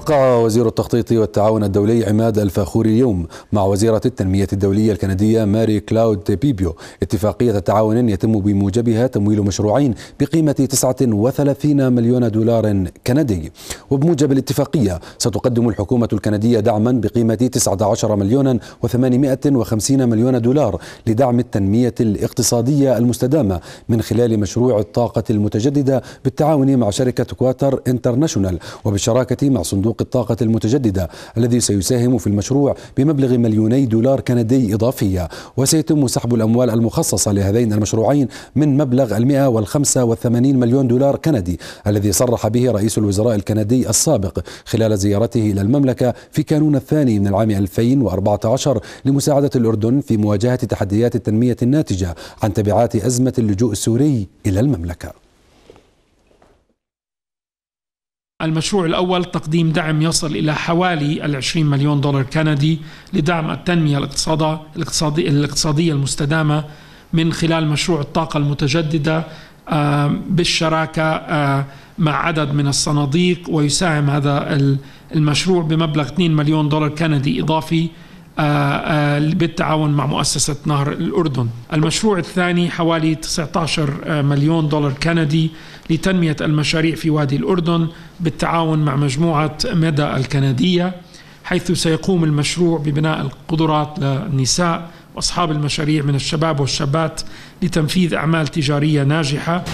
وقع وزير التخطيط والتعاون الدولي عماد الفاخوري اليوم مع وزيرة التنمية الدولية الكندية ماري كلاود بيبيو اتفاقية تعاون يتم بموجبها تمويل مشروعين بقيمة 39 مليون دولار كندي وبموجب الاتفاقية ستقدم الحكومة الكندية دعما بقيمة 19 مليون و850 مليون دولار لدعم التنمية الاقتصادية المستدامة من خلال مشروع الطاقة المتجددة بالتعاون مع شركة كواتر انترناشونال وبالشراكة مع صندوق صندوق الطاقة المتجددة الذي سيساهم في المشروع بمبلغ مليوني دولار كندي إضافية وسيتم سحب الأموال المخصصة لهذين المشروعين من مبلغ 185 مليون دولار كندي الذي صرح به رئيس الوزراء الكندي السابق خلال زيارته إلى المملكة في كانون الثاني من العام 2014 لمساعدة الأردن في مواجهة تحديات التنمية الناتجة عن تبعات أزمة اللجوء السوري إلى المملكة المشروع الأول تقديم دعم يصل إلى حوالي العشرين مليون دولار كندي لدعم التنمية الاقتصادية الاقتصادية المستدامة من خلال مشروع الطاقة المتجددة آه، بالشراكة آه، مع عدد من الصناديق ويساهم هذا المشروع بمبلغ 2 مليون دولار كندي إضافي آه، آه، بالتعاون مع مؤسسة نهر الأردن المشروع الثاني حوالي 19 آه، مليون دولار كندي لتنمية المشاريع في وادي الأردن بالتعاون مع مجموعة مدى الكندية حيث سيقوم المشروع ببناء القدرات للنساء وأصحاب المشاريع من الشباب والشابات لتنفيذ أعمال تجارية ناجحة